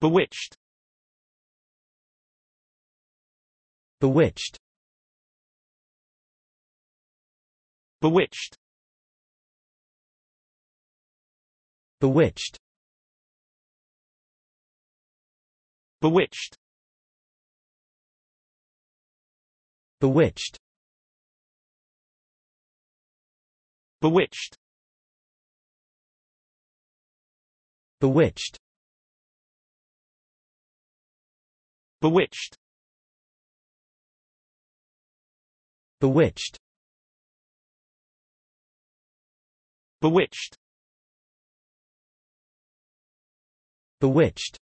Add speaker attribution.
Speaker 1: Bewitched Bewitched Bewitched Bewitched Bewitched Bewitched Bewitched Bewitched Bewitched Bewitched Bewitched Bewitched